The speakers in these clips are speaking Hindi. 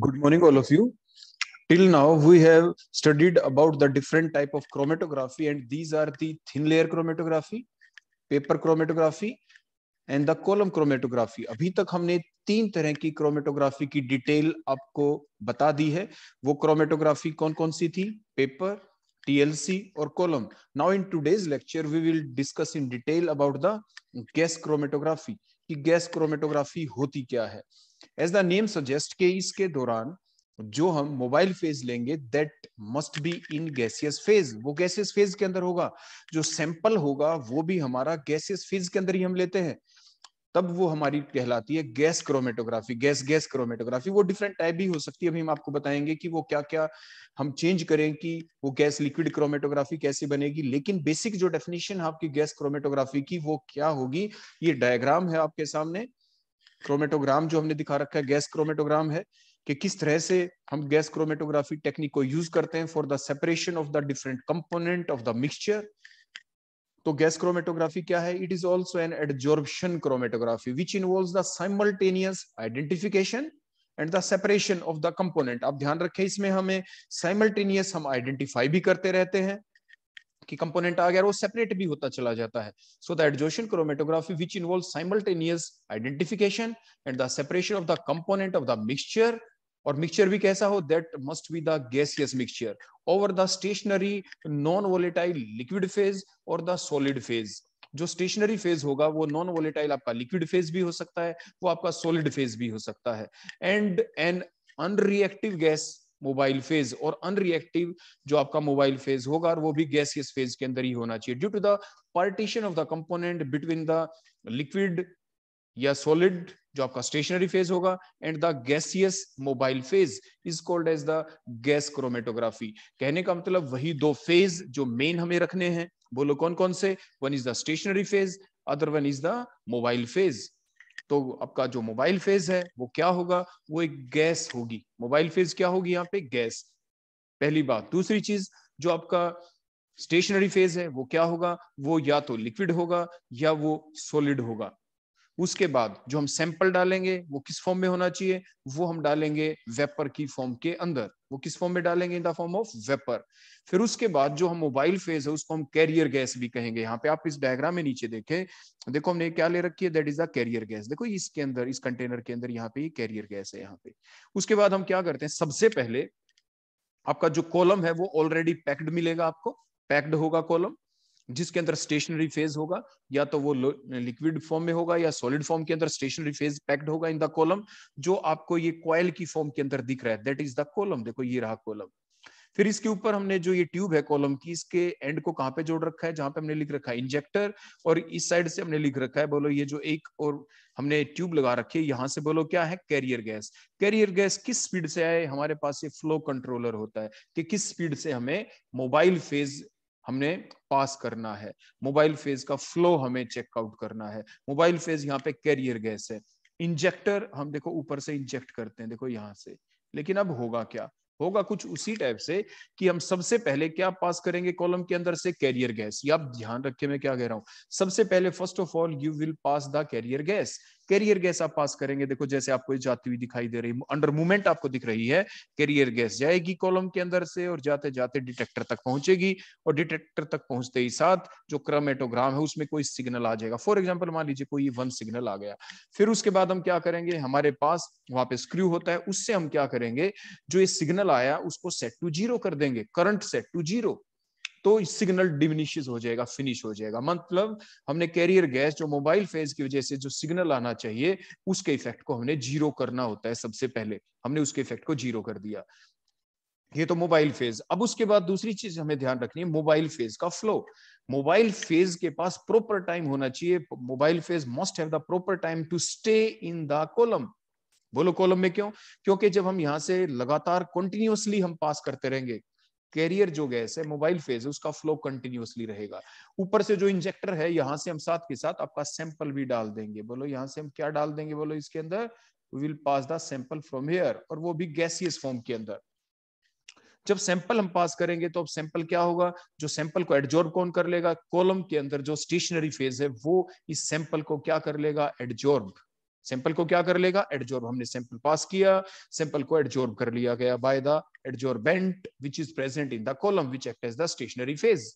Good morning, all of you. Till now, we have studied about the different type of chromatography, and these are the thin layer chromatography, paper chromatography, and the column chromatography अभी तक हमने तीन तरह की क्रोमेटोग्राफी की डिटेल आपको बता दी है वो क्रोमेटोग्राफी कौन कौन सी थी पेपर टीएलसी और column now in today's lecture we will discuss in detail about the gas chromatography कि गैस क्रोमेटोग्राफी होती क्या है एज द नेम सजेस्ट के इसके दौरान जो हम मोबाइल फेज लेंगे that must be in gaseous phase वो गैसियस फेज के अंदर होगा जो सैंपल होगा वो भी हमारा गैसियस फेज के अंदर ही हम लेते हैं तब वो हमारी कहलाती है gas chromatography gas gas chromatography वो डिफरेंट टाइप भी हो सकती है अभी हम आपको बताएंगे कि वो क्या क्या हम चेंज करें कि वो गैस लिक्विड क्रोमेटोग्राफी कैसे बनेगी लेकिन बेसिक जो डेफिनेशन है आपकी गैस क्रोमेटोग्राफी की वो क्या होगी ये डायग्राम है आपके सामने क्रोमेटोग्राम जो हमने दिखा रखा है गैस क्रोमेटोग्राम है कि किस तरह से हम गैस क्रोमेटोग्राफी टेक्निक को यूज करते हैं for the separation of the different component of the mixture तो गैस क्रोमेटोग्राफी क्या है it is also an adsorption chromatography which involve the simultaneous identification and the separation of the component आप ध्यान रखें इसमें हमें साइमल्टेनियस हम आइडेंटिफाई भी करते रहते हैं कि कंपोनेंट आ गया वो सेपरेट भी होता चला जाता है सो दैट जोशन chromatography which involve simultaneous identification and the separation of the component of the mixture और मिक्सचर भी कैसा हो that must be the gaseous mixture over the stationary non volatile liquid phase और द सॉलिड फेज जो स्टेशनरी फेज होगा वो नॉन वोलेटाइल आपका लिक्विड फेज भी हो सकता है वो आपका सॉलिड फेज भी हो सकता है and an unreactive gas mobile phase और अनरिएक्टिव जो आपका मोबाइल फेज होगा और वो भी गैसियस फेज के अंदर ही होना चाहिए due to the partition of the component between the liquid या सॉलिड जो आपका स्टेशनरी फेज होगा and the gaseous mobile phase is called as the gas chromatography कहने का मतलब वही दो फेज जो मेन हमें रखने हैं बोलो कौन कौन से one is the stationary phase other one is the mobile phase तो आपका जो मोबाइल फेज है वो क्या होगा वो एक गैस होगी मोबाइल फेज क्या होगी यहाँ पे गैस पहली बात दूसरी चीज जो आपका स्टेशनरी फेज है वो क्या होगा वो या तो लिक्विड होगा या वो सॉलिड होगा उसके बाद जो हम सैंपल डालेंगे वो किस फॉर्म में होना चाहिए वो हम डालेंगे वेपर की फॉर्म के अंदर वो किस फॉर्म में डालेंगे in the form of vapour फिर उसके बाद जो हम मोबाइल फेज है उसको हम कैरियर गैस भी कहेंगे यहाँ पे आप इस डायग्राम में नीचे देखें देखो हमने क्या ले रखी है that is the carrier gas देखो इसके अंदर इस कंटेनर के अंदर यहाँ पे कैरियर गैस है यहाँ पे उसके बाद हम क्या करते हैं सबसे पहले आपका जो कॉलम है वो ऑलरेडी पैक्ड मिलेगा आपको पैक्ड होगा कॉलम जिसके अंदर स्टेशनरी फेज होगा या तो वो लिक्विड फॉर्म में होगा या सॉलिड फॉर्म के अंदर स्टेशनरी फेज पैक्ड होगा इन द कॉलम जो आपको ये कॉयल की फॉर्म के अंदर दिख रहा है दैट इज द कॉलम देखो ये रहा कॉलम फिर इसके ऊपर हमने जो ये ट्यूब है कॉलम की इसके एंड को कहां पे जोड़ रखा है जहां पे हमने लिख रखा है इंजेक्टर और इस साइड से हमने लिख रखा है बोलो ये जो एक और हमने ट्यूब लगा रखी है यहाँ से बोलो क्या है कैरियर गैस कैरियर गैस किस स्पीड से आए हमारे पास ये फ्लो कंट्रोलर होता है कि किस स्पीड से हमें मोबाइल फेज हमने पास करना है मोबाइल फेज का फ्लो हमें चेकआउट करना है मोबाइल फेज यहाँ पे कैरियर गैस है इंजेक्टर हम देखो ऊपर से इंजेक्ट करते हैं देखो यहाँ से लेकिन अब होगा क्या होगा कुछ उसी टाइप से कि हम सबसे पहले क्या पास करेंगे कॉलम के अंदर से कैरियर गैस ये आप ध्यान रखिए मैं क्या कह रहा हूं सबसे पहले first of all you will pass the carrier gas carrier gas आप पास करेंगे देखो जैसे आपको जाती हुई दिखाई दे रही अंडर मूवमेंट आपको दिख रही है कैरियर गैस जाएगी कॉलम के अंदर से और जाते जाते डिटेक्टर तक पहुंचेगी और डिटेक्टर तक पहुंचते ही साथ जो क्रमेटोग्राम है उसमें कोई सिग्नल आ जाएगा फॉर एग्जाम्पल मान लीजिए कोई वन सिग्नल आ गया फिर उसके बाद हम क्या करेंगे हमारे पास वहां पे स्क्रू होता है उससे हम क्या करेंगे जो ये सिग्नल आया उसको सेट टू जीरो कर देंगे करंट सेट टू जीरो तो सिग्नल डिमिनिश हो जाएगा फिनिश हो जाएगा मतलब हमने कैरियर गैस जो मोबाइल फेज की वजह से जो सिग्नल आना चाहिए उसके इफेक्ट को हमने जीरो करना होता है सबसे पहले हमने उसके इफेक्ट को जीरो कर दिया ये तो मोबाइल फेज अब उसके बाद दूसरी चीज हमें ध्यान रखनी है मोबाइल फेज का फ्लो मोबाइल फेज के पास प्रॉपर टाइम होना चाहिए mobile phase must have the proper time to stay in the column बोलो कॉलम में क्यों क्योंकि जब हम यहां से लगातार कंटिन्यूसली हम पास करते रहेंगे कैरियर जो गैस है मोबाइल फेज है उसका फ्लो कंटिन्यूसली रहेगा ऊपर से जो इंजेक्टर है यहां से हम साथ के साथ आपका सैंपल भी डाल देंगे बोलो यहाँ से हम क्या डाल देंगे बोलो इसके अंदर will pass the sample from here और वो भी गैसियस फॉर्म के अंदर जब सैंपल हम पास करेंगे तो अब सैंपल क्या होगा जो सैंपल को एडजॉर्ब कौन कर लेगा कॉलम के अंदर जो स्टेशनरी फेज है वो इस सैंपल को क्या कर लेगा एडजॉर्ब सिंपल को क्या कर लेगा एडजोर्ब हमने सिंपल पास किया सिंपल को एडजोर्ब कर लिया गया by the adsorbent which is present in the column which act as the stationary phase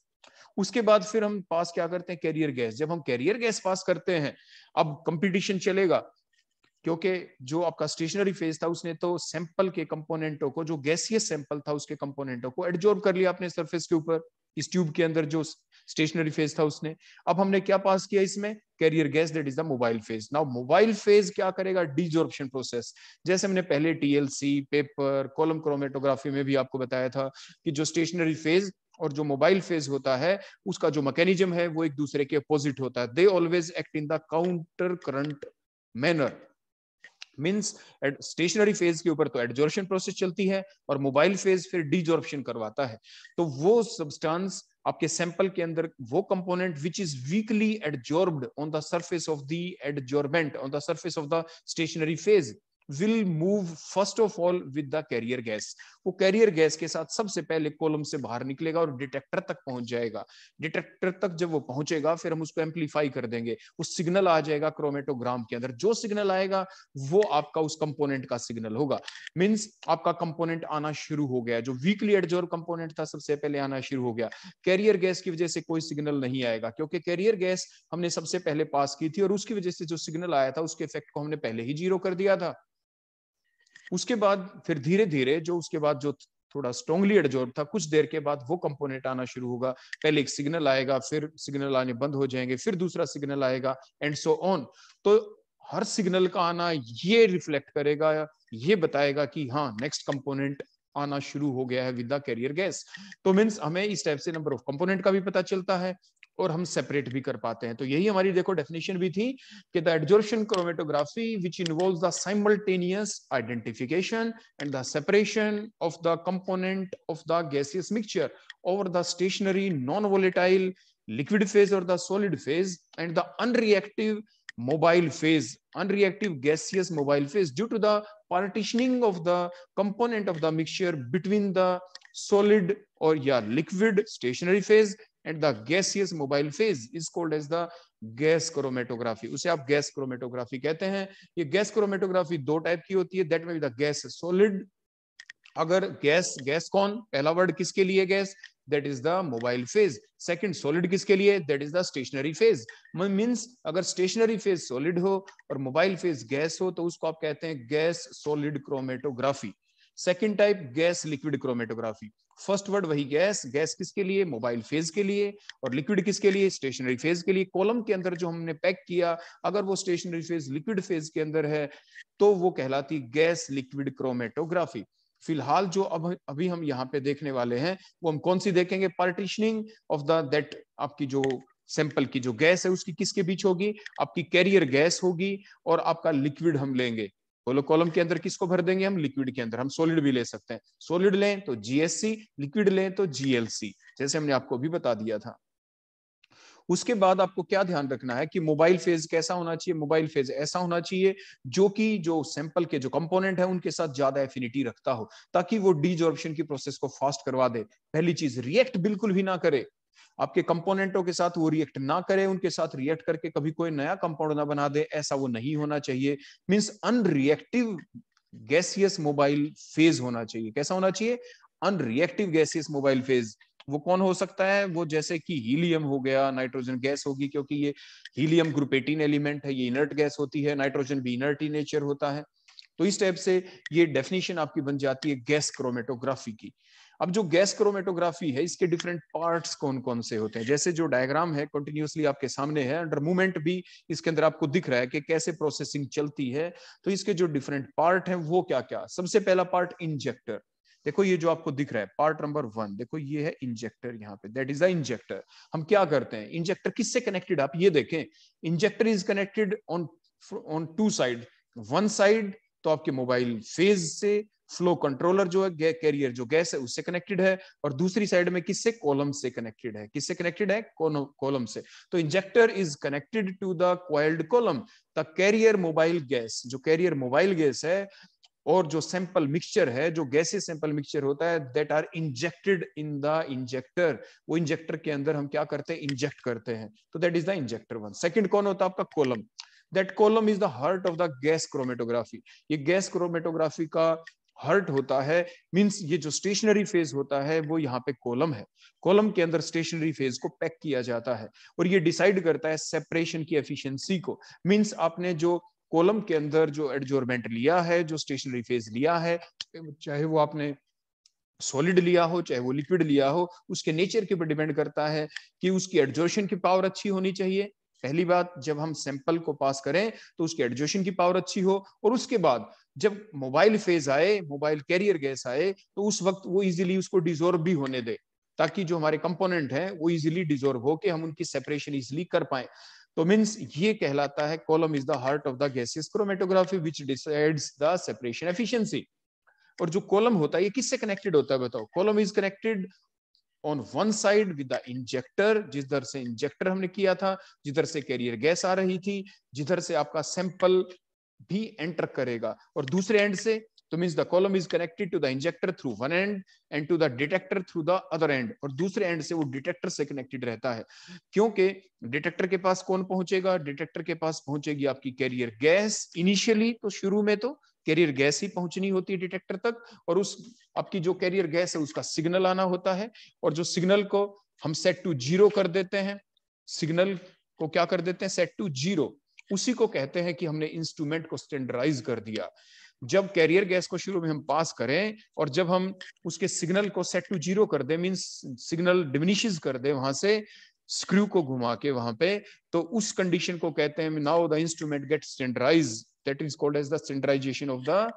उसके बाद फिर हम पास क्या करते हैं कैरियर गैस जब हम कैरियर गैस पास करते हैं अब कंपटीशन चलेगा क्योंकि जो आपका स्टेशनरी फेज था उसने तो सैंपल के कंपोनेंटों को जो गैसियस सैंपल था उसके कंपोनेंटों को एडजॉर्ब कर लिया अपने सरफेस के ऊपर इस ट्यूब के अंदर जो स्टेशनरी फेज था उसने अब हमने क्या पास किया इसमें carrier gas that is the mobile phase now mobile phase क्या करेगा डिजॉर्प्शन प्रोसेस जैसे हमने पहले टीएलसी पेपर कॉलम क्रोमेटोग्राफी में भी आपको बताया था कि जो स्टेशनरी फेज और जो मोबाइल फेज होता है उसका जो मैकेनिज्म है वो एक दूसरे के अपोजिट होता है they always act in the counter current manner means stationary phase के ऊपर तो एडजोर्शन प्रोसेस चलती है और मोबाइल फेज फिर डिजोर्प्शन करवाता है तो वो सब्सटेंस आपके सैंपल के अंदर वो component which is weakly adsorbed on the surface of the adsorbent on the surface of the stationary phase will move first of all with the carrier gas वो कैरियर गैस के साथ सबसे पहले कोलम से बाहर निकलेगा और डिटेक्टर तक पहुंच जाएगा डिटेक्टर तक जब वो पहुंचेगा फिर हम उसको एम्पलीफाई कर देंगे वो सिग्नल आ जाएगा क्रोमेटोग्राम के अंदर जो सिग्नल आएगा वो आपका उस कंपोनेंट का सिग्नल होगा मीन्स आपका कंपोनेंट आना शुरू हो गया जो वीकली एडजोर कंपोनेंट था सबसे पहले आना शुरू हो गया कैरियर गैस की वजह से कोई सिग्नल नहीं आएगा क्योंकि कैरियर गैस हमने सबसे पहले पास की थी और उसकी वजह से जो सिग्नल आया था उसके इफेक्ट को हमने पहले ही जीरो कर दिया था उसके बाद फिर धीरे धीरे जो उसके बाद जो थोड़ा स्ट्रॉन्गली एडजोर्ब था कुछ देर के बाद वो कंपोनेंट आना शुरू होगा पहले एक सिग्नल आएगा फिर सिग्नल आने बंद हो जाएंगे फिर दूसरा सिग्नल आएगा एंड सो ऑन तो हर सिग्नल का आना ये रिफ्लेक्ट करेगा ये बताएगा कि हाँ नेक्स्ट कंपोनेंट आना शुरू हो गया है विद द कैरियर गैस तो मीन्स हमें इस टाइप से नंबर ऑफ कंपोनेंट का भी पता चलता है और हम सेपरेट भी कर पाते हैं तो यही हमारी देखो डेफिनेशन भी थी कि the adsorption chromatography which involve the simultaneous identification and the separation of the component of the gaseous mixture over the stationary non volatile liquid phase और the solid phase and the unreactive mobile phase unreactive gaseous mobile phase due to the partitioning of the component of the mixture between the solid और या liquid stationary phase at the gaseous mobile phase is called as the gas chromatography उसे आप गैस क्रोमेटोग्राफी कहते हैं ये गैस क्रोमेटोग्राफी दो टाइप की होती है दैट में द गैस सोलिड अगर गैस गैस कौन पहला वर्ड किसके लिए gas that is the mobile phase second solid किसके लिए that is the stationary phase means अगर स्टेशनरी फेज सॉलिड हो और मोबाइल फेज गैस हो तो उसको आप कहते हैं gas solid chromatography second type gas liquid chromatography first word वही गैस गैस किसके लिए मोबाइल फेज के लिए और लिक्विड किसके लिए स्टेशनरी फेज के लिए कॉलम के अंदर जो हमने पैक किया अगर वो स्टेशनरी फेज लिक्विड फेज के अंदर है तो वो कहलाती गैस लिक्विड क्रोमेटोग्राफी फिलहाल जो अब अभी हम यहाँ पे देखने वाले हैं वो हम कौन सी देखेंगे पार्टिशनिंग ऑफ द दैट आपकी जो सैंपल की जो गैस है उसकी किसके बीच होगी आपकी कैरियर गैस होगी और आपका लिक्विड हम लेंगे कोलो कॉलम के अंदर किसको भर देंगे हम लिक्विड के अंदर हम सोलिड भी ले सकते हैं सोलिड लें तो जीएससी लिक्विड लें तो जीएलसी जैसे हमने आपको भी बता दिया था उसके बाद आपको क्या ध्यान रखना है कि मोबाइल फेज कैसा होना चाहिए मोबाइल फेज ऐसा होना चाहिए जो कि जो सैंपल के जो कंपोनेंट है उनके साथ ज्यादा एफिनिटी रखता हो ताकि वो डीजॉर्प्शन की प्रोसेस को फास्ट करवा दे पहली चीज रिएक्ट बिल्कुल भी ना करे आपके कंपोनेंटों के साथ वो रिएक्ट ना करे उनके साथ रिएक्ट करके कभी कोई नया कंपाउंड ना बना दे ऐसा वो नहीं होना चाहिए means unreactive gaseous mobile phase होना चाहिए कैसा होना चाहिए अनरिएक्टिव गैसियस मोबाइल फेज वो कौन हो सकता है वो जैसे कि हीलियम हो गया नाइट्रोजन गैस होगी क्योंकि ये हीलियम ग्रुप एटीन एलिमेंट है ये इनर्ट गैस होती है नाइट्रोजन भी इनर्ट ही नेचर होता है तो इस टाइप से ये डेफिनेशन आपकी बन जाती है गैस क्रोमेटोग्राफी की अब जो गैस क्रोमेटोग्राफी है इसके डिफरेंट पार्ट्स कौन कौन से होते हैं जैसे जो डायग्राम है कंटिन्यूसली आपके सामने है अंडर मूवमेंट भी इसके अंदर आपको दिख रहा है कि कैसे प्रोसेसिंग चलती है तो इसके जो डिफरेंट पार्ट है वो क्या क्या सबसे पहला पार्ट इंजेक्टर देखो ये जो आपको दिख रहा है पार्ट नंबर वन देखो ये है इंजेक्टर यहाँ पे दैट इज द इंजेक्टर हम क्या करते हैं इंजेक्टर किससे कनेक्टेड आप ये देखें injector is connected on on two side one side तो आपके मोबाइल फेज से फ्लो कंट्रोलर जो है कैरियर जो गैस है उससे कनेक्टेड है और दूसरी साइड में किससे कॉलम से कनेक्टेड है किससे कनेक्टेड है कॉलम से तो injector is connected to the coiled column the carrier mobile gas जो कैरियर मोबाइल गैस है और जो सैंपल मिक्सचर है जो गैसे सैंपल मिक्सचर होता है that are injected in the injector वो इंजेक्टर के अंदर हम क्या करते हैं इंजेक्ट करते हैं तो that is the injector one second कौन होता है आपका column that column is the heart of the gas chromatography ये गैस क्रोमेटोग्राफी का हर्ट होता है मींस ये जो स्टेशनरी फेज होता है वो यहाँ पे कॉलम है कॉलम के अंदर स्टेशनरी फेज को पैक किया जाता है और ये डिसाइड करता है सेपरेशन की एफिशिएंसी को मींस आपने जो कॉलम के अंदर जो एडजोरमेंट लिया है जो स्टेशनरी फेज लिया है चाहे वो आपने सॉलिड लिया हो चाहे वो लिक्विड लिया हो उसके नेचर के ऊपर डिपेंड करता है कि उसकी एडजोर्शन की पावर अच्छी होनी चाहिए पहली बात जब हम सैंपल को पास करें तो उसकी एडजोशन की पावर अच्छी हो और उसके बाद जब मोबाइल फेज आए मोबाइल कैरियर गैस आए तो उस वक्त वो इजीली उसको डिजोर्व भी होने दे ताकि जो हमारे कंपोनेंट हैं वो इजीली डिजोर्व हो के हम उनकी सेपरेशन इजीली कर पाए तो मीन्स ये कहलाता है column is the heart of the gases chromatography which decides the separation efficiency और जो कॉलम होता है ये किससे कनेक्टेड होता है बताओ column is connected on one side with the injector जिधर से इंजेक्टर हमने किया था जिधर से कैरियर गैस आ रही थी जिधर से आपका सैंपल भी एंटर करेगा और दूसरे एंड से तो mean the column is connected to the injector through one end end to the detector through the other end और दूसरे एंड से वो डिटेक्टर से कनेक्टेड रहता है क्योंकि डिटेक्टर के पास कौन पहुंचेगा डिटेक्टर के पास पहुंचेगी आपकी कैरियर गैस इनिशियली तो शुरू में तो कैरियर गैस ही पहुंचनी होती है डिटेक्टर तक और उस आपकी जो कैरियर गैस है उसका सिग्नल आना होता है और जो सिग्नल को हम सेट टू जीरो कर देते हैं सिग्नल को क्या कर देते हैं सेट टू जीरो उसी को कहते हैं कि हमने इंस्ट्रूमेंट को स्टैंडर्डाइज कर दिया जब कैरियर गैस को शुरू में हम पास करें और जब हम उसके सिग्नल को सेट टू जीरो कर दें मीन सिग्नल डिमिनिश कर दें वहां से स्क्रू को घुमा के वहां पे तो उस कंडीशन को कहते हैं now the instrument get standardize that is called as the standardization of the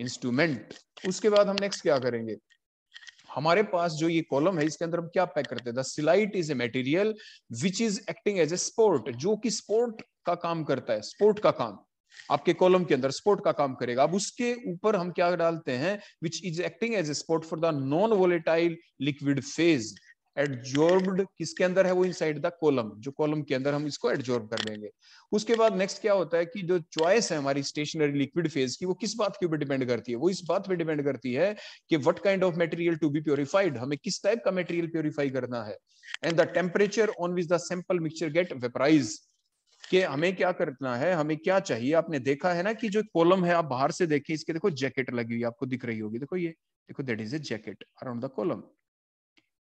instrument उसके बाद हम नेक्स्ट क्या करेंगे हमारे पास जो ये कॉलम है इसके अंदर हम क्या पैक करते हैं the celite is a material which is acting as a support जो कि स्पोर्ट का काम करता है स्पोर्ट का काम आपके कॉलम के अंदर स्पोर्ट का काम करेगा अब उसके ऊपर हम क्या डालते हैं which is acting as a support for the non volatile liquid phase adsorbed किसके अंदर है वो इन साइड द कोलम जो कॉलम के अंदर हम इसको एडजोर्ब कर देंगे उसके बाद नेक्स्ट क्या होता है कि जो चॉइस है हमारी स्टेशनरी लिक्विड फेज की वो किस बात के ऊपर डिपेंड करती है वो इस बात पे डिपेंड करती है कि what kind of material to be purified हमें किस टाइप का मटेरियल प्योरीफाई करना है and the temperature on which the sample mixture get vaporize कि हमें क्या करना है हमें क्या चाहिए आपने देखा है ना कि जो कोलम है आप बाहर से देखें इसके देखो जैकेट लगी हुई आपको दिख रही होगी देखो ये देखो that is a jacket around the column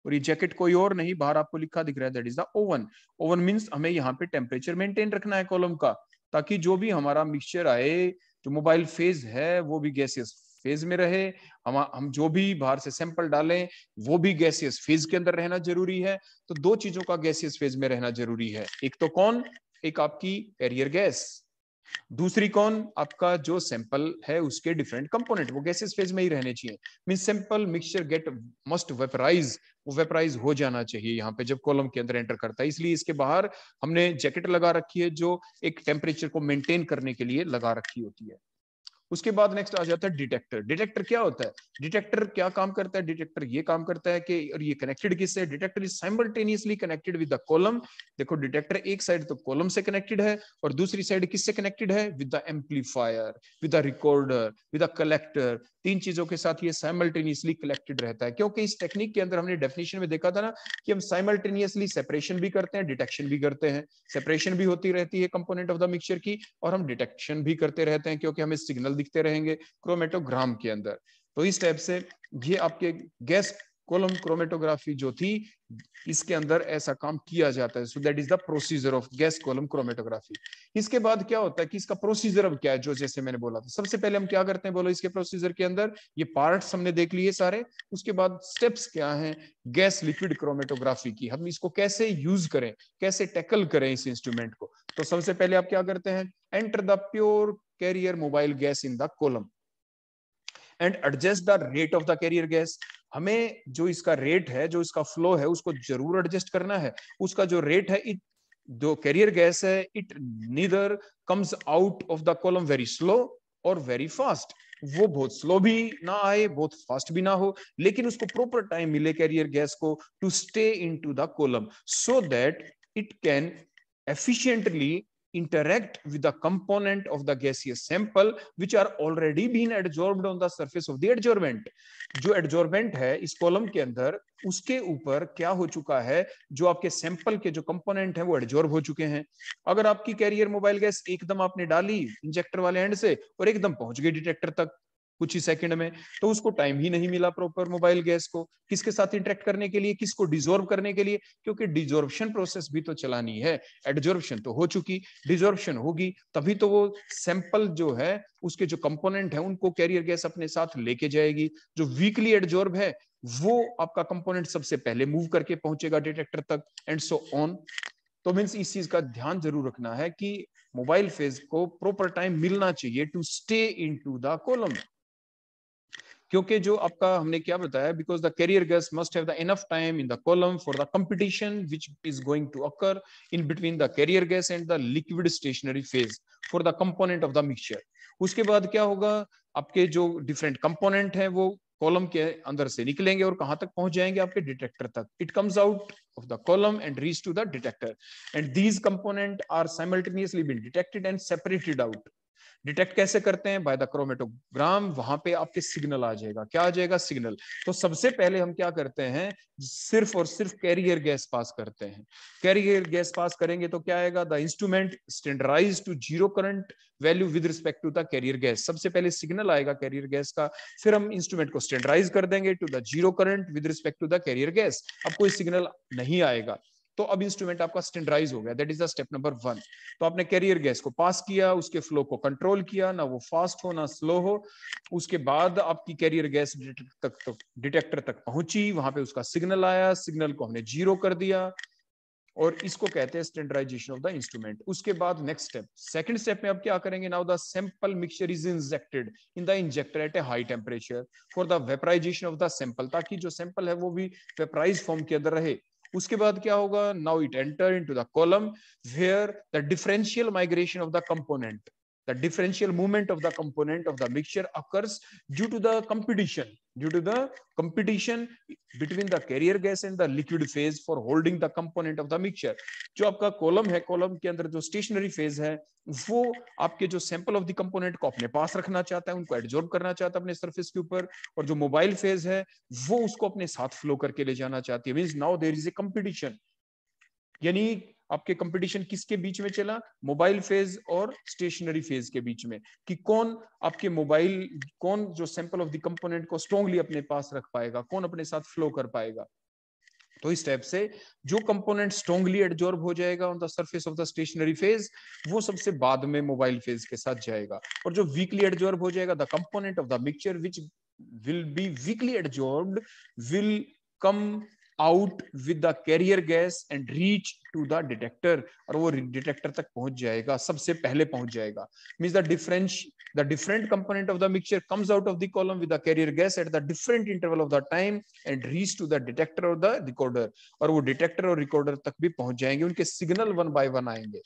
और ये जैकेट कोई और नहीं बाहर आपको लिखा दिख रहा है that is the oven oven means हमें यहाँ पे टेम्परेचर मेंटेन रखना है कॉलम का ताकि जो भी हमारा मिक्सचर आए जो मोबाइल फेज है वो भी गैसियस फेज में रहे हम हम जो भी बाहर से सैंपल डालें वो भी गैसियस फेज के अंदर रहना जरूरी है तो दो चीजों का गैसियस फेज में रहना जरूरी है एक तो कौन एक आपकी एरियर गैस दूसरी कौन आपका जो सैंपल है उसके डिफरेंट कंपोनेंट वो गैसेस फेज में ही रहने चाहिए mean sample mixture get must vaporize वो वेपराइज हो जाना चाहिए यहाँ पे जब कॉलम के अंदर एंटर करता है इसलिए इसके बाहर हमने जैकेट लगा रखी है जो एक टेम्परेचर को मेंटेन करने के लिए लगा रखी होती है उसके बाद नेक्स्ट आ जाता है डिटेक्टर डिटेक्टर क्या होता है डिटेक्टर क्या काम करता है डिटेक्टर ये काम करता है कि और ये कनेक्टेड किससे detector is simultaneously connected with the column देखो डिटेक्टर एक साइड तो कॉलम से कनेक्टेड है और दूसरी साइड किससे कनेक्टेड है with the amplifier with the recorder with the collector तीन चीजों के साथ ये साइमल्टेनियसली कलेक्टेड रहता है क्योंकि इस टेक्निक के अंदर हमने डेफिनेशन में देखा था ना कि हम साइमल्टेनियसली सेपरेशन भी करते हैं डिटेक्शन भी करते हैं सेपरेशन भी होती रहती है कंपोनेंट ऑफ द मिक्सचर की और हम डिटेक्शन भी करते रहते हैं क्योंकि हमें सिग्नल दिखते रहेंगे क्रोमेटोग्राम के अंदर तो इस टाइप से ये आपके गैस कोलम क्रोमेटोग्राफी जो थी इसके अंदर ऐसा काम किया जाता है so that is the procedure of gas column chromatography इसके बाद क्या होता है कि इसका प्रोसीजर अब क्या है जो जैसे मैंने बोला था सबसे पहले हम क्या करते हैं बोलो इसके प्रोसीजर के अंदर ये पार्ट हमने देख लिए सारे उसके बाद स्टेप्स क्या है गैस लिक्विड क्रोमेटोग्राफी की हम इसको कैसे यूज करें कैसे टैकल करें इस इंस्ट्रूमेंट को तो सबसे पहले आप क्या करते हैं enter the pure carrier mobile gas in the column and adjust the rate of the carrier gas हमें जो इसका रेट है जो इसका फ्लो है उसको जरूर एडजस्ट करना है उसका जो रेट है इट जो कैरियर गैस है it neither comes out of the column very slow और वेरी फास्ट वो बहुत स्लो भी ना आए बहुत फास्ट भी ना हो लेकिन उसको प्रॉपर टाइम मिले कैरियर गैस को to stay in to the column so that it can efficiently interact with the component of the gaseous sample which are already been adsorbed on the surface of the adsorbent jo adsorbent hai is column ke andar uske upar kya ho chuka hai jo aapke sample ke jo component hai wo adsorb ho chuke hain agar aapki carrier mobile gas ekdam aapne dali injector wale end se aur ekdam pahunch gayi detector tak कुछ ही सेकंड में तो उसको टाइम ही नहीं मिला प्रॉपर मोबाइल गैस को किसके साथ इंटरेक्ट करने के लिए किसको डिजोर्व करने के लिए क्योंकि डिजोर्बशन प्रोसेस भी तो चलानी है एडजोर्बशन तो हो चुकी डिजोर्बशन होगी तभी तो वो सैंपल जो है उसके जो कंपोनेंट है उनको कैरियर गैस अपने साथ लेके जाएगी जो वीकली एडजोर्ब है वो आपका कंपोनेंट सबसे पहले मूव करके पहुंचेगा डिटेक्टर तक एंड सो ऑन तो मीन्स इस चीज का ध्यान जरूर रखना है कि मोबाइल फेज को प्रॉपर टाइम मिलना चाहिए to stay in to the column क्योंकि जो आपका हमने क्या बताया because the carrier gas must have the enough time in the column for the competition which is going to occur in between the carrier gas and the liquid stationary phase for the component of the mixture उसके बाद क्या होगा आपके जो डिफरेंट कंपोनेंट हैं वो कॉलम के अंदर से निकलेंगे और कहां तक पहुंच जाएंगे आपके डिटेक्टर तक it comes out of the column and reach to the detector and these component are simultaneously been detected and separated out detect कैसे करते हैं बाय द क्रोमेटोग्राम वहां पे आपके सिग्नल आ जाएगा क्या आ जाएगा सिग्नल तो सबसे पहले हम क्या करते हैं सिर्फ और सिर्फ कैरियर गैस पास करते हैं कैरियर गैस पास करेंगे तो क्या आएगा the instrument standardize to zero current value with respect to the carrier gas सबसे पहले सिग्नल आएगा कैरियर गैस का फिर हम इंस्ट्रूमेंट को स्टैंडराइज कर देंगे to the zero current with respect to the carrier gas अब कोई सिग्नल नहीं आएगा तो अब इंस्ट्रूमेंट आपका स्टैंडराइज हो गया that is the step number one तो आपने कैरियर गैस को पास किया उसके फ्लो को कंट्रोल किया ना वो फास्ट हो ना स्लो हो उसके बाद आपकी कैरियर गैस तक तो डिटेक्टर तक पहुंची वहां पे उसका सिग्नल आया सिग्नल को हमने जीरो कर दिया और इसको कहते हैं स्टैंडर्डाइजेशन ऑफ द इंस्ट्रूमेंट उसके बाद नेक्स्ट स्टेप सेकंड स्टेप में आप क्या करेंगे now the sample mixture is injected in the injector at a high temperature for the vaporization of the sample ताकि जो सैंपल है वो भी वेपराइज फॉर्म के अंदर रहे उसके बाद क्या होगा now it enter in to the column where the differential migration of the component the differential movement of the component of the mixture occurs due to the competition due to the competition between the carrier gas and the liquid phase for holding the component of the mixture jo aapka column hai column ke andar jo stationary phase hai वो आपके जो सैंपल ऑफ द कंपोनेंट को अपने पास रखना चाहता है उनको एब्जॉर्ब करना चाहता है अपने सरफेस के ऊपर और जो मोबाइल फेज है वो उसको अपने साथ फ्लो करके ले जाना चाहती है means now there is a competition यानी आपके कंपटीशन किसके बीच में चला मोबाइल फेज और स्टेशनरी फेज के बीच में कि कौन आपके मोबाइल कौन जो सैंपल ऑफ द कंपोनेंट को स्ट्रॉन्गली अपने पास रख पाएगा कौन अपने साथ फ्लो कर पाएगा तो इस टाइप से जो कंपोनेंट स्ट्रॉन्गली एडजॉर्ब हो जाएगा on the surface of the stationary phase वो सबसे बाद में मोबाइल फेज के साथ जाएगा और जो वीकली एडजॉर्ब हो जाएगा the component of the mixture which will be weakly adsorb will come out with the carrier gas and reach to the detector और वो डिटेक्टर तक पहुंच जाएगा सबसे पहले पहुंच जाएगा means the difference the different component of the mixture comes out of the column with the carrier gas at the different interval of the time and reach to the detector or the recorder और वो detector और recorder तक भी पहुंच जाएंगे उनके signal one by one आएंगे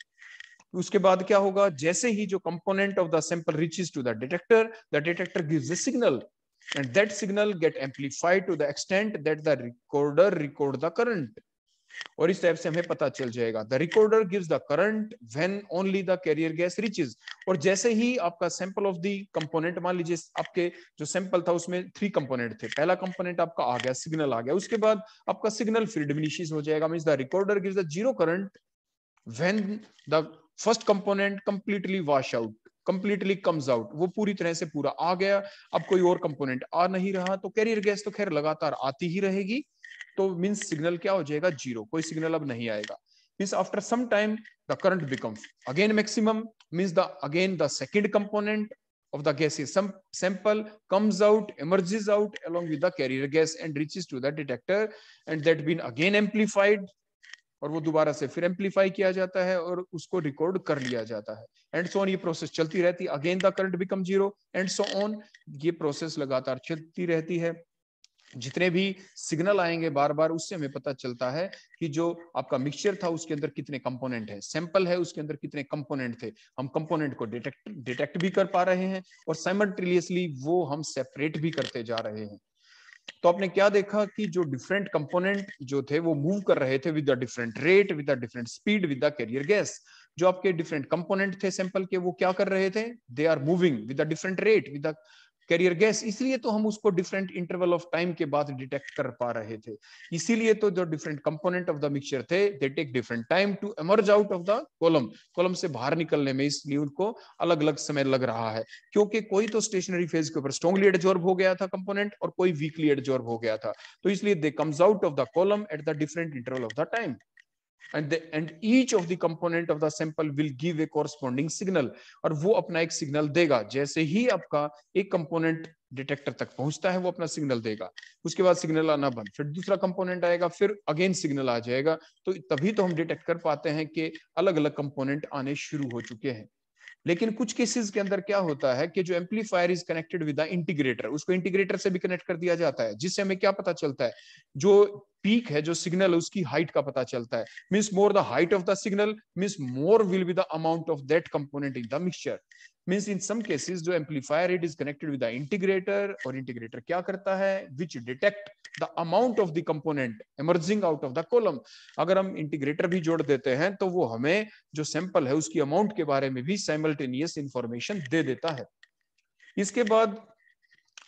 उसके बाद क्या होगा जैसे ही जो component of the sample reaches to the detector the detector gives a signal and that signal get amplified to the extent that the recorder record the current और इस टाइप से हमें पता चल जाएगा the recorder gives the current when only the carrier gas reaches और जैसे ही आपका सैंपल ऑफ द कंपोनेंट मान लीजिए आपके जो सैंपल था उसमें थ्री कंपोनेंट थे पहला कंपोनेंट आपका आ गया सिग्नल आ गया उसके बाद आपका सिग्नल फिर डिमिनिशेस हो जाएगा mean the recorder gives the zero current when the first component completely wash out completely comes out वो पूरी तरह से पूरा आ गया अब कोई और कंपोनेंट आ नहीं रहा तो कैरियर गैस तो खैर लगातार आती ही रहेगी तो मीन्स सिग्नल क्या हो जाएगा जीरो कोई सिग्नल अब नहीं आएगा means after some time the current become again maximum means the again the second component of the gas sample comes out emerges out along with the carrier gas and reaches to the detector and that been again amplified और वो दोबारा से फिर एम्पलीफाई किया जाता है और उसको रिकॉर्ड कर लिया जाता है एंड सो ऑन ये प्रोसेस चलती रहती है again the current become zero and so on ये प्रोसेस लगातार चलती रहती है जितने भी सिग्नल आएंगे बार बार उससे हमें पता चलता है कि जो आपका मिक्सचर था उसके अंदर कितने कंपोनेंट है सैंपल है उसके अंदर कितने कंपोनेंट थे हम कंपोनेंट को डिटेक्ट डिटेक्ट भी कर पा रहे हैं और साइमल्टेनियसली वो हम सेपरेट भी करते जा रहे हैं तो आपने क्या देखा कि जो डिफरेंट कंपोनेंट जो थे वो मूव कर रहे थे with different rate with different speed with carrier gas जो आपके डिफरेंट कंपोनेंट थे सैंपल के वो क्या कर रहे थे they are moving with different rate with carrier gas इसलिए तो हम उसको डिफरेंट इंटरवल ऑफ टाइम के बाद डिटेक्ट कर पा रहे थे इसीलिए तो जो different component of the mixture थे they take different time to emerge out of the column column से बाहर निकलने में इस न्यूज को अलग अलग समय लग रहा है क्योंकि कोई तो स्टेशनरी फेज के ऊपर स्ट्रॉन्गली एडजॉर्ब हो गया था कंपोनेंट और कोई वीकली एडजॉर्ब हो गया था तो इसलिए they comes out of the column at the different interval of the time and the, and each of the component of the sample will give a corresponding signal और वो अपना एक signal देगा जैसे ही आपका एक component डिटेक्टर तक पहुंचता है वो अपना सिग्नल देगा उसके बाद सिग्नल आना बंद फिर दूसरा कंपोनेंट आएगा फिर अगेन सिग्नल आ जाएगा तो तभी तो हम डिटेक्ट कर पाते हैं कि अलग अलग कंपोनेंट आने शुरू हो चुके हैं लेकिन कुछ केसेस के अंदर क्या होता है कि जो amplifier is connected with integrator उसको इंटीग्रेटर से भी कनेक्ट कर दिया जाता है जिससे हमें क्या पता चलता है जो पीक है जो सिग्नल है उसकी हाइट का पता चलता है means more the height of the signal means more will be the amount of that component in the mixture means in some cases जो amplifier it is connected with the integrator और integrator क्या करता है which detect the amount of the component emerging out of the column अगर हम integrator भी जोड़ देते हैं तो वो हमें जो sample है उसकी amount के बारे में भी simultaneous information दे देता है इसके बाद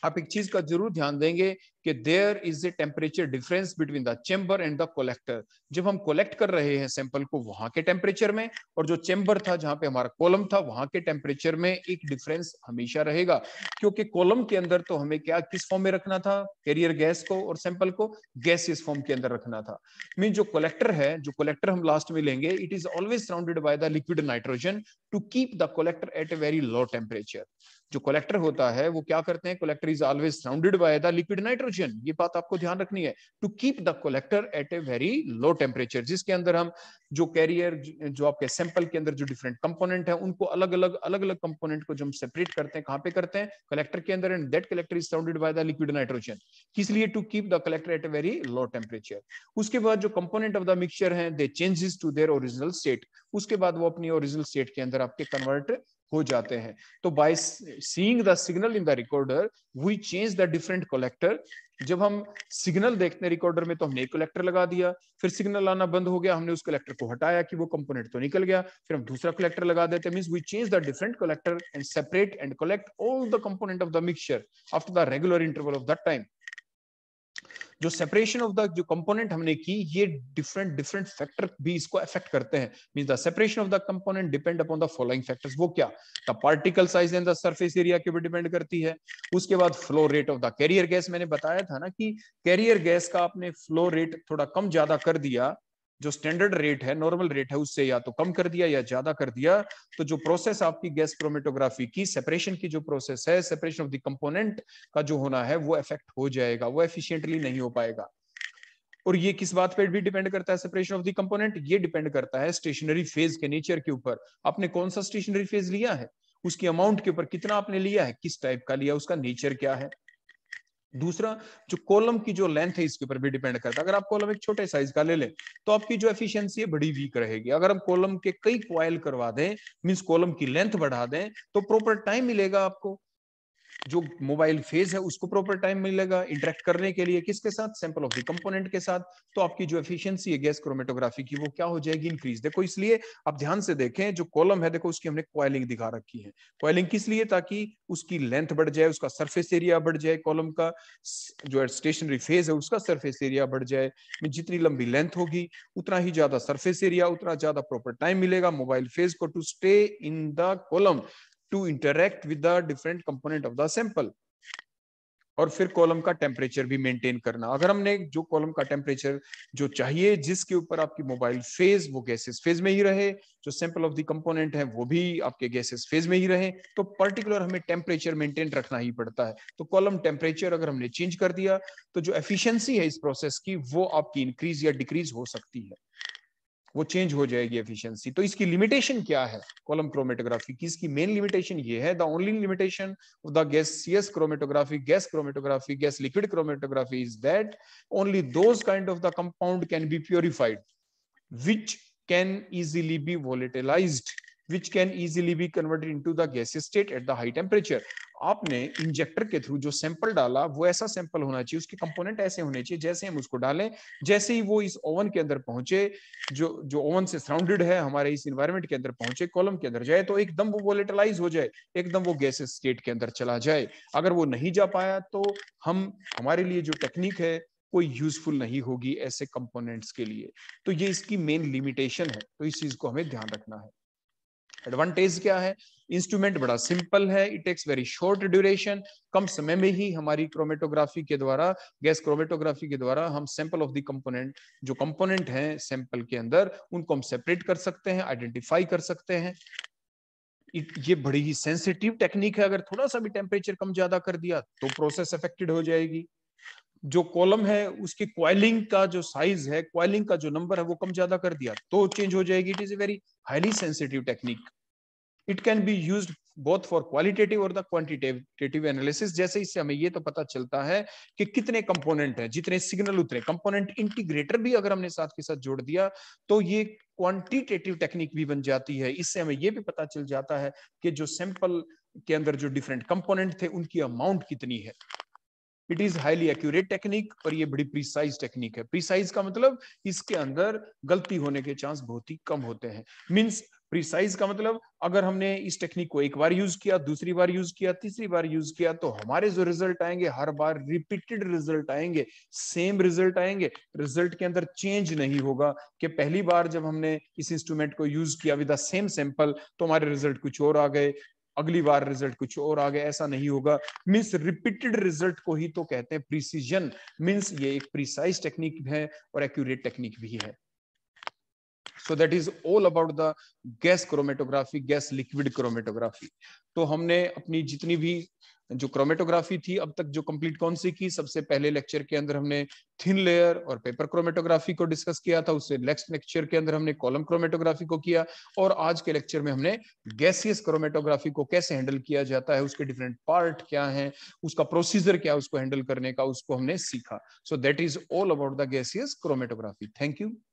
आप एक चीज का जरूर ध्यान देंगे कि there is a temperature difference between the chamber and the collector जब हम कलेक्ट कर रहे हैं सैंपल को वहां के टेम्परेचर में और जो चेंबर था जहां पे हमारा कॉलम था वहां के टेम्परेचर में एक डिफरेंस हमेशा रहेगा क्योंकि कॉलम के अंदर तो हमें क्या किस फॉर्म में रखना था कैरियर गैस को और सैंपल को गैस इस फॉर्म के अंदर रखना था मीन जो कोलेक्टर है जो कोलेक्टर हम लास्ट में लेंगे it is always surrounded by the liquid nitrogen to keep the collector at a very low temperature जो कलेक्टर होता है वो क्या करते हैं collector is always surrounded by the liquid nitrogen ये बात आपको ध्यान रखनी है to keep the collector at a very low temperature जिसके अंदर हम जो कैरियर जो आपके सैंपल के अंदर जो डिफरेंट कंपोनेंट है उनको अलग अलग अलग अलग कंपोनेंट को जो हम सेपरेट करते हैं कहां पे करते हैं कलेक्टर के अंदर and that collector is surrounded by the liquid nitrogen किस लिए to keep the collector at a very low temperature उसके बाद जो कंपोनेंट ऑफ द मिक्सचर है they changes to their original state उसके बाद वो अपनी ओरिजिनल स्टेट के अंदर आपके कन्वर्ट हो जाते हैं तो by seeing the signal in the recorder we change the different collector जब हम सिग्नल देखते हैं रिकॉर्डर में तो हमने एक कलेक्टर लगा दिया फिर सिग्नल आना बंद हो गया हमने उस कलेक्टर को हटाया कि वो कंपोनेंट तो निकल गया फिर हम दूसरा कलेक्टर लगा देते mean we change the different collector and separate and collect all the component of the mixture after the regular interval of that time जो सेपरेशन ऑफ द जो कंपोनेंट हमने की ये डिफरेंट डिफरेंट फैक्टर भी इसको अफेक्ट करते हैं mean the separation of the component depend upon the following factors वो क्या the particle size and the surface area के भी डिपेंड करती है उसके बाद flow rate of the carrier gas मैंने बताया था ना कि कैरियर गैस का आपने फ्लो रेट थोड़ा कम ज्यादा कर दिया जो स्टैंडर्ड रेट है नॉर्मल रेट है उससे या तो कम कर दिया या ज्यादा कर दिया तो जो प्रोसेस आपकी गैस क्रोमेटोग्राफी की सेपरेशन की जो प्रोसेस है सेपरेशन ऑफ द कंपोनेंट का जो होना है वो इफेक्ट हो जाएगा वो एफिशिएंटली नहीं हो पाएगा और ये किस बात पे भी डिपेंड करता है सेपरेशन ऑफ द कंपोनेंट ये डिपेंड करता है स्टेशनरी फेज के नेचर के ऊपर आपने कौन सा स्टेशनरी फेज लिया है उसकी अमाउंट के ऊपर कितना आपने लिया है किस टाइप का लिया उसका नेचर क्या है दूसरा जो कॉलम की जो लेंथ है इसके ऊपर भी डिपेंड करता है अगर आप कॉलम एक छोटे साइज का ले लें तो आपकी जो एफिशिएंसी है बड़ी वीक रहेगी अगर हम कॉलम के कई क्वाइल करवा दें मींस कॉलम की लेंथ बढ़ा दें तो प्रॉपर टाइम मिलेगा आपको जो मोबाइल फेज है उसको प्रॉपर टाइम मिलेगा इंटरेक्ट करने के लिए किसके साथ सैंपल ऑफ द कंपोनेंट के साथ तो आपकी जो एफिशिएंसी है गैस क्रोमेटोग्राफी की वो क्या हो जाएगी इंक्रीज देखो इसलिए आप ध्यान से देखें जो कॉलम है देखो उसकी हमने क्वाइलिंग दिखा रखी है क्वाइलिंग किस लिए ताकि उसकी लेंथ बढ़ जाए उसका सर्फेस एरिया बढ़ जाए कॉलम का जो स्टेशनरी फेज है उसका सर्फेस एरिया बढ़ जाए जितनी लंबी लेंथ होगी उतना ही ज्यादा सर्फेस एरिया उतना ज्यादा प्रॉपर टाइम मिलेगा मोबाइल फेज को to stay in the column to interact with the different component of the sample और फिर कॉलम का टेम्परेचर भी मेंटेन करना अगर हमने जो कॉलम का टेम्परेचर जो चाहिए जिसके ऊपर आपकी मोबाइल फेज वो गैसेस फेज में ही रहे जो सैंपल ऑफ द कंपोनेंट है वो भी आपके गैसेस फेज में ही रहे तो पर्टिकुलर हमें टेम्परेचर मेंटेन रखना ही पड़ता है तो कॉलम टेम्परेचर अगर हमने चेंज कर दिया तो जो एफिशियंसी है इस प्रोसेस की वो आपकी इंक्रीज या डिक्रीज हो सकती है वो चेंज हो जाएगी एफिशिएंसी तो इसकी लिमिटेशन क्या है कॉलम क्रोमेटोग्राफी की इसकी मेन लिमिटेशन ये है the only limitation of the gaseous chromatography gas chromatography gas liquid chromatography is that only those kind of the compound can be purified which can easily be volatilized which can easily be converted into the gaseous state at the high temperature आपने इंजेक्टर के थ्रू जो सैंपल डाला वो ऐसा सैंपल होना चाहिए उसके कंपोनेंट ऐसे होने चाहिए जैसे हम उसको डालें जैसे ही वो इस ओवन के अंदर पहुंचे जो जो ओवन से सराउंडेड है हमारे इस इन्वायरमेंट के अंदर पहुंचे कॉलम के अंदर जाए तो एकदम वो वोलेटलाइज हो जाए एकदम वो गैस स्टेट के अंदर चला जाए अगर वो नहीं जा पाया तो हम हमारे लिए जो टेक्निक है कोई यूजफुल नहीं होगी ऐसे कंपोनेंट्स के लिए तो ये इसकी मेन लिमिटेशन है तो इस चीज को हमें ध्यान रखना है एडवांटेज क्या है इंस्ट्रूमेंट बड़ा सिंपल है it takes very short duration कम समय में ही हमारी क्रोमेटोग्राफी के द्वारा गैस क्रोमेटोग्राफी के द्वारा हम सैंपल ऑफ द कंपोनेंट जो कंपोनेंट हैं सैंपल के अंदर उनको हम सेपरेट कर सकते हैं आइडेंटिफाई कर सकते हैं ये बड़ी ही सेंसिटिव टेक्निक है अगर थोड़ा सा भी टेम्परेचर कम ज्यादा कर दिया तो प्रोसेस अफेक्टेड हो जाएगी जो कॉलम है उसकी क्वाइलिंग का जो साइज है क्वाइलिंग का जो नंबर है वो कम ज्यादा कर दिया तो चेंज हो जाएगी it is a very highly sensitive technique it can be use both for qualitative और द क्वांटिटेटिव एनालिसिस जैसे इससे हमें ये तो पता चलता है कि कितने कंपोनेंट हैं जितने सिग्नल उतरे कंपोनेंट इंटीग्रेटर भी अगर हमने साथ के साथ जोड़ दिया तो ये क्वांटिटेटिव टेक्निक भी बन जाती है इससे हमें ये भी पता चल जाता है कि जो सैंपल के अंदर जो डिफरेंट कंपोनेंट थे उनकी अमाउंट कितनी है it is highly accurate technique और ये बड़ी प्रिसाइज टेक्निक है प्रिसाइज का मतलब इसके अंदर गलती होने के चांस बहुत ही कम होते हैं मीन्स प्रिसाइज का मतलब अगर हमने इस टेक्निक को एक बार यूज किया दूसरी बार यूज किया तीसरी बार यूज किया तो हमारे जो रिजल्ट आएंगे हर बार रिपीटेड रिजल्ट आएंगे सेम रिजल्ट आएंगे रिजल्ट के अंदर चेंज नहीं होगा कि पहली बार जब हमने इस इंस्ट्रूमेंट को यूज किया विद द सेम सैंपल तो हमारे रिजल्ट कुछ और आ गए अगली बार रिजल्ट कुछ और आ गया ऐसा नहीं होगा मीन्स रिपीटेड रिजल्ट को ही तो कहते हैं प्रिसीजन मीन्स ये एक प्रिसाइज टेक्निक है और एक्यूरेट टेक्निक भी है so that is all about the gas chromatography gas liquid chromatography तो हमने अपनी जितनी भी जो क्रोमेटोग्राफी थी अब तक जो कंप्लीट कौन सी की सबसे पहले लेक्चर के अंदर हमने थिन लेयर और पेपर क्रोमेटोग्राफी को डिस्कस किया था उससे नेक्स्ट लेक्चर के अंदर हमने कॉलम क्रोमेटोग्राफी को किया और आज के लेक्चर में हमने गैसियस क्रोमेटोग्राफी को कैसे हैंडल किया जाता है उसके डिफरेंट पार्ट क्या है उसका प्रोसीजर क्या है उसको हैंडल करने का उसको हमने सीखा so that is all about the gaseous chromatography thank you